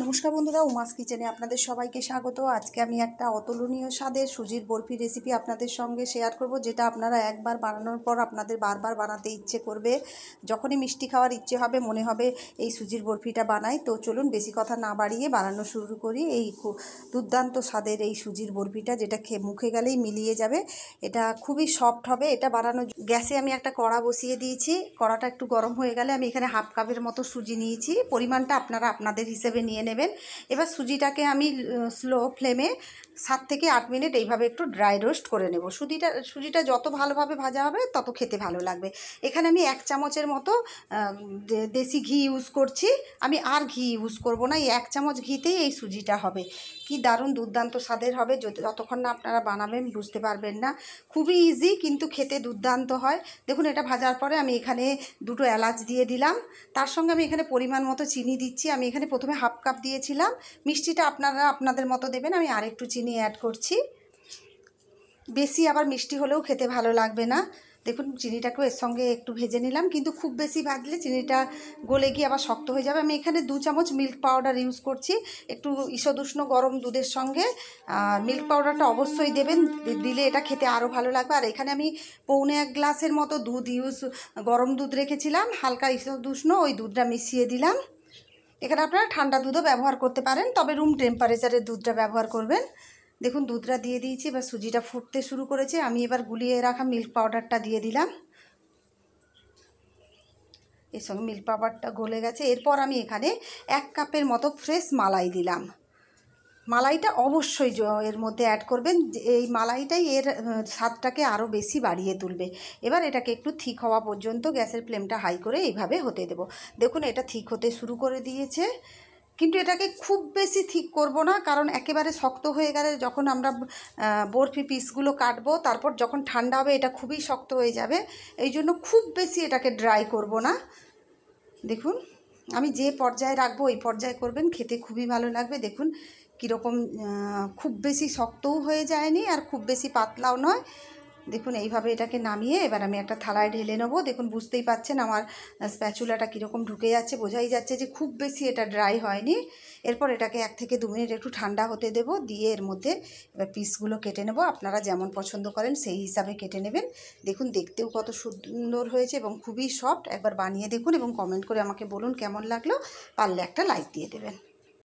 নমস্কার বন্ধুরা উমাস কিচেনে আপনাদের সবাইকে স্বাগত আজকে আমি একটা অতুলনীয় স্বাদের সুজির বরফি রেসিপি আপনাদের সঙ্গে শেয়ার করব যেটা আপনারা একবার বানানোর পর আপনাদের বারবার বানাতে ইচ্ছে করবে যখনই মিষ্টি খাওয়ার ইচ্ছে হবে মনে হবে এই সুজির বরফিটা বানাই তো চলুন বেশি কথা না বাড়িয়ে বানানো শুরু করি এই দুর্দান্ত স্বাদের এই সুজির বরফিটা যেটা মুখে গেলেই মিলিয়ে যাবে এটা খুবই সফট হবে এটা বানানো গ্যাসে আমি একটা কড়া বসিয়ে দিয়েছি কড়াটা একটু গরম হয়ে গেলে আমি এখানে হাফ কাপের মতো সুজি নিয়েছি পরিমাণটা আপনারা আপনাদের হিসেবে নিয়ে নিয়ে নেবেন এবার সুজিটাকে আমি স্লো ফ্লেমে সাত থেকে আট মিনিট এইভাবে একটু ড্রাই রোস্ট করে নেব সুজিটা সুজিটা যত ভালোভাবে ভাজা হবে তত খেতে ভালো লাগবে এখানে আমি এক চামচের মতো দেশি ঘি ইউজ করছি আমি আর ঘি ইউজ করব না এই এক চামচ ঘিতেই এই সুজিটা হবে কি দারুণ দুর্দান্ত স্বাদের হবে যতক্ষণ না আপনারা বানাবেন বুঝতে পারবেন না খুবই ইজি কিন্তু খেতে দুর্দান্ত হয় দেখুন এটা ভাজার পরে আমি এখানে দুটো এলাচ দিয়ে দিলাম তার সঙ্গে আমি এখানে পরিমাণ মতো চিনি দিচ্ছি আমি এখানে প্রথমে হাফ কাপ কাপ দিয়েছিলাম মিষ্টিটা আপনারা আপনাদের মতো দেবেন আমি আরেকটু চিনি অ্যাড করছি বেশি আবার মিষ্টি হলেও খেতে ভালো লাগবে না দেখুন চিনিটাকেও এর সঙ্গে একটু ভেজে নিলাম কিন্তু খুব বেশি ভাজলে চিনিটা গলে গিয়ে আবার শক্ত হয়ে যাবে আমি এখানে দু চামচ মিল্ক পাউডার ইউজ করছি একটু ঈষদুষ্ণ গরম দুধের সঙ্গে মিল্ক পাউডারটা অবশ্যই দেবেন দিলে এটা খেতে আরও ভালো লাগবে আর এখানে আমি পৌনে এক গ্লাসের মতো দুধ ইউজ গরম দুধ রেখেছিলাম হালকা ঈষদুষ্ণ ওই দুধটা মিশিয়ে দিলাম এখানে আপনারা ঠান্ডা দুধও ব্যবহার করতে পারেন তবে রুম টেম্পারেচারের দুধটা ব্যবহার করবেন দেখুন দুধটা দিয়ে দিয়েছি এবার সুজিটা ফুটতে শুরু করেছে আমি এবার গুলিয়ে রাখা মিল্ক পাউডারটা দিয়ে দিলাম এর সঙ্গে মিল্ক পাউডারটা গলে গেছে এরপর আমি এখানে এক কাপের মতো ফ্রেশ মালাই দিলাম মালাইটা অবশ্যই এর মধ্যে অ্যাড করবেন এই মালাইটাই এর স্বাদটাকে আরও বেশি বাড়িয়ে তুলবে এবার এটাকে একটু ঠিক হওয়া পর্যন্ত গ্যাসের ফ্লেমটা হাই করে এইভাবে হতে দেব দেখুন এটা ঠিক হতে শুরু করে দিয়েছে কিন্তু এটাকে খুব বেশি ঠিক করব না কারণ একেবারে শক্ত হয়ে গেলে যখন আমরা বরফি পিসগুলো কাটবো তারপর যখন ঠান্ডা হবে এটা খুবই শক্ত হয়ে যাবে এই জন্য খুব বেশি এটাকে ড্রাই করব না দেখুন আমি যে পর্যায়ে রাখবো ওই পর্যায়ে করবেন খেতে খুবই ভালো লাগবে দেখুন কীরকম খুব বেশি শক্তও হয়ে যায়নি আর খুব বেশি পাতলাও নয় দেখুন এইভাবে এটাকে নামিয়ে এবার আমি একটা থালায় ঢেলে নেবো দেখুন বুঝতেই পাচ্ছেন আমার স্প্যাচুলাটা কীরকম ঢুকে যাচ্ছে বোঝাই যাচ্ছে যে খুব বেশি এটা ড্রাই হয়নি এরপর এটাকে এক থেকে দু মিনিট একটু ঠান্ডা হতে দেব দিয়ে এর মধ্যে এবার পিসগুলো কেটে নেব আপনারা যেমন পছন্দ করেন সেই হিসাবে কেটে নেবেন দেখুন দেখতেও কত সুন্দর হয়েছে এবং খুবই সফট একবার বানিয়ে দেখুন এবং কমেন্ট করে আমাকে বলুন কেমন লাগলো পারলে একটা লাইক দিয়ে দেবেন